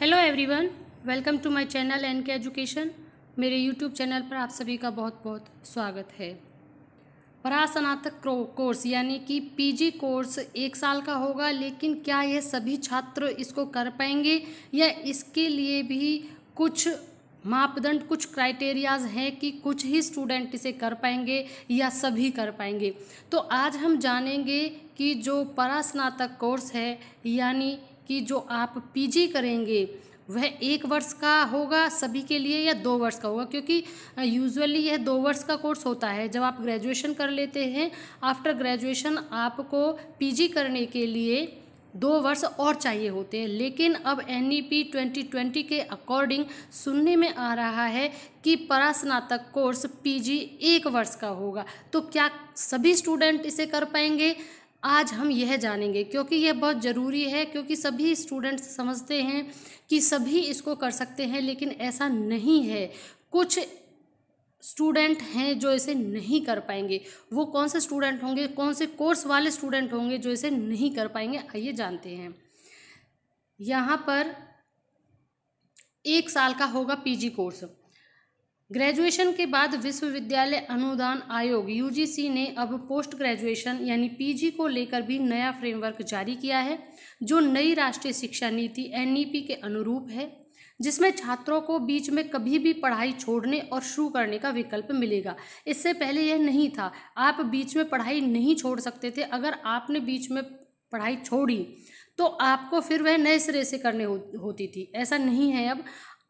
hello everyone welcome to my channel N K education मेरे YouTube channel पर आप सभी का बहुत बहुत स्वागत है परासनातक कोर्स यानी कि पीजी कोर्स एक साल का होगा लेकिन क्या यह सभी छात्र इसको कर पाएंगे या इसके लिए भी कुछ मापदंड कुछ क्राइटेरियाज हैं कि कुछ ही स्टूडेंट इसे कर पाएंगे या सभी कर पाएंगे तो आज हम जानेंगे कि जो परास्नातक कोर्स है यानी कि जो आप पीजी करेंगे वह एक वर्ष का होगा सभी के लिए या दो वर्ष का होगा क्योंकि यूजुअली यह दो वर्ष का कोर्स होता है जब आप ग्रेजुएशन कर लेते हैं आफ्टर ग्रेजुएशन आपको पीजी करने के लिए दो वर्ष और चाहिए होते हैं लेकिन अब N E P twenty twenty के अकॉर्डिंग सुनने में आ रहा है कि परास्नातक कोर्स पीजी एक वर्ष का होगा तो क्या सभी स्टूडेंट इसे कर पाएंगे आज हम यह जानेंगे क्योंकि यह बहुत ज़रूरी है क्योंकि सभी स्टूडेंट्स समझते हैं कि सभी इसको कर सकते हैं लेकिन ऐसा नहीं है कुछ स्टूडेंट हैं जो इसे नहीं कर पाएंगे वो कौन से स्टूडेंट होंगे कौन से कोर्स वाले स्टूडेंट होंगे जो इसे नहीं कर पाएंगे आइए जानते हैं यहाँ पर एक साल का होगा पीजी कोर्स ग्रेजुएशन के बाद विश्वविद्यालय अनुदान आयोग यूजीसी ने अब पोस्ट ग्रेजुएशन यानी पीजी को लेकर भी नया फ्रेमवर्क जारी किया है जो नई राष्ट्रीय शिक्षा नीति एनईपी e के अनुरूप है जिसमें छात्रों को बीच में कभी भी पढ़ाई छोड़ने और शुरू करने का विकल्प मिलेगा इससे पहले यह नहीं था आप बीच में पढ़ाई नहीं छोड़ सकते थे अगर आपने बीच में पढ़ाई छोड़ी तो आपको फिर वह नए सिरे से करने होती थी ऐसा नहीं है अब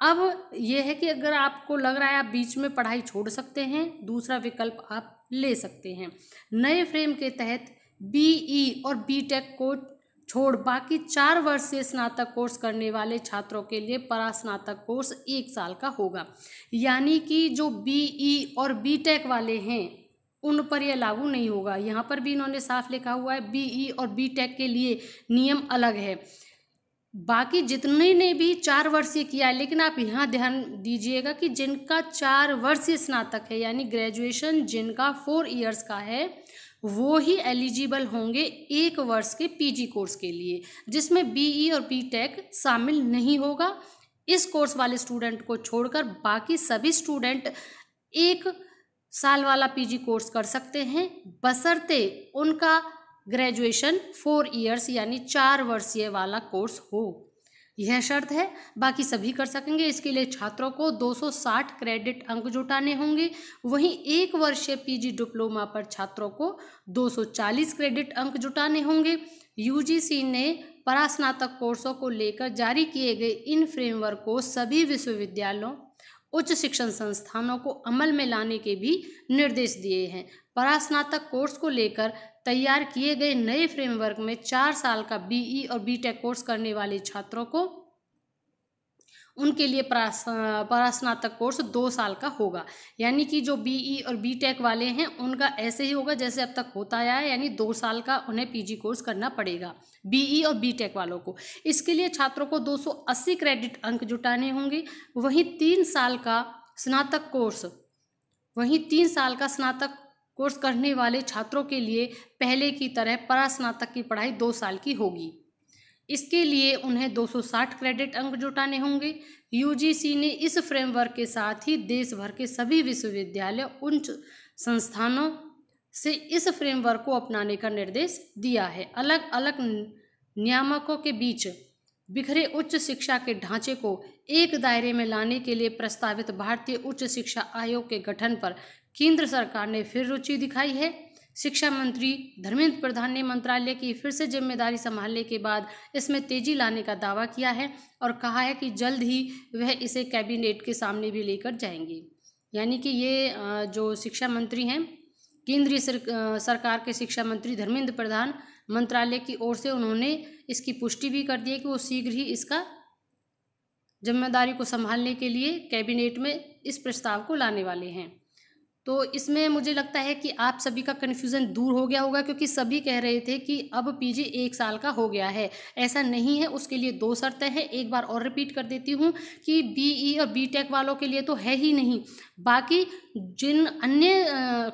अब यह है कि अगर आपको लग रहा है आप बीच में पढ़ाई छोड़ सकते हैं दूसरा विकल्प आप ले सकते हैं नए फ्रेम के तहत बीई e और बीटेक को छोड़ बाकी चार वर्ष से स्नातक कोर्स करने वाले छात्रों के लिए परास्नातक कोर्स एक साल का होगा यानी कि जो बीई e और बीटेक वाले हैं उन पर यह लागू नहीं होगा यहाँ पर भी इन्होंने साफ लिखा हुआ है बीई e और बीटेक के लिए नियम अलग है बाकी जितने ने भी चार वर्षीय किया है लेकिन आप यहाँ ध्यान दीजिएगा कि जिनका चार वर्षीय स्नातक है यानी ग्रेजुएशन जिनका फोर इयर्स का है वो ही एलिजिबल होंगे एक वर्ष के पीजी कोर्स के लिए जिसमें बीई e और बीटेक शामिल नहीं होगा इस कोर्स वाले स्टूडेंट को छोड़कर बाकी सभी स्टूडेंट एक साल वाला पीजी कोर्स कर सकते हैं बसरते उनका ग्रेजुएशन फोर ईयर्स यानी चार वर्षीय वाला कोर्स हो यह शर्त है बाकी सभी कर सकेंगे इसके लिए छात्रों को 260 क्रेडिट अंक जुटाने होंगे वहीं एक वर्षीय पीजी डिप्लोमा पर छात्रों को 240 क्रेडिट अंक जुटाने होंगे यूजीसी ने परास्नातक कोर्सों को लेकर जारी किए गए इन फ्रेमवर्क को सभी विश्वविद्यालयों उच्च शिक्षण संस्थानों को अमल में लाने के भी निर्देश दिए हैं परास्नातक कोर्स को लेकर तैयार किए गए नए फ्रेमवर्क में चार साल का बीई e और बीटेक कोर्स करने वाले छात्रों को उनके लिए परास्नातक कोर्स दो साल का होगा यानी कि जो बीई e और बीटेक वाले हैं उनका ऐसे ही होगा जैसे अब तक होता आया है यानी दो साल का उन्हें पीजी कोर्स करना पड़ेगा बीई e और बीटेक वालों को इसके लिए छात्रों को 280 क्रेडिट अंक जुटाने होंगे वहीं तीन साल का स्नातक कोर्स वहीं तीन साल का स्नातक कोर्स करने वाले छात्रों के लिए पहले की तरह परास्नातक की पढ़ाई दो साल की होगी इसके लिए उन्हें 260 क्रेडिट अंक जुटाने होंगे यूजीसी ने इस फ्रेमवर्क के साथ ही देश भर के सभी विश्वविद्यालय उच्च संस्थानों से इस फ्रेमवर्क को अपनाने का निर्देश दिया है अलग अलग नियामकों के बीच बिखरे उच्च शिक्षा के ढांचे को एक दायरे में लाने के लिए प्रस्तावित भारतीय उच्च शिक्षा आयोग के गठन पर केंद्र सरकार ने फिर रुचि दिखाई है शिक्षा मंत्री धर्मेंद्र प्रधान ने मंत्रालय की फिर से जिम्मेदारी संभालने के बाद इसमें तेजी लाने का दावा किया है और कहा है कि जल्द ही वह इसे कैबिनेट के सामने भी लेकर जाएंगे यानी कि ये जो शिक्षा मंत्री हैं केंद्रीय सरकार के शिक्षा मंत्री धर्मेंद्र प्रधान मंत्रालय की ओर से उन्होंने इसकी पुष्टि भी कर दी है कि वो शीघ्र ही इसका जिम्मेदारी को संभालने के लिए कैबिनेट में इस प्रस्ताव को लाने वाले हैं तो इसमें मुझे लगता है कि आप सभी का कन्फ्यूज़न दूर हो गया होगा क्योंकि सभी कह रहे थे कि अब पीजी एक साल का हो गया है ऐसा नहीं है उसके लिए दो शर्तें हैं एक बार और रिपीट कर देती हूँ कि बीई e और बीटेक वालों के लिए तो है ही नहीं बाकी जिन अन्य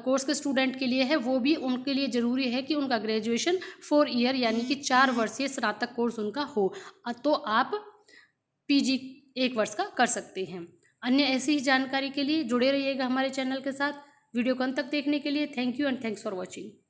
कोर्स के स्टूडेंट के लिए है वो भी उनके लिए ज़रूरी है कि उनका ग्रेजुएशन फोर ईयर यानी कि चार वर्षीय स्नातक कोर्स उनका हो तो आप जी एक वर्ष का कर सकते हैं अन्य ऐसी ही जानकारी के लिए जुड़े रहिएगा हमारे चैनल के साथ वीडियो को अंत तक देखने के लिए thank you and thanks for watching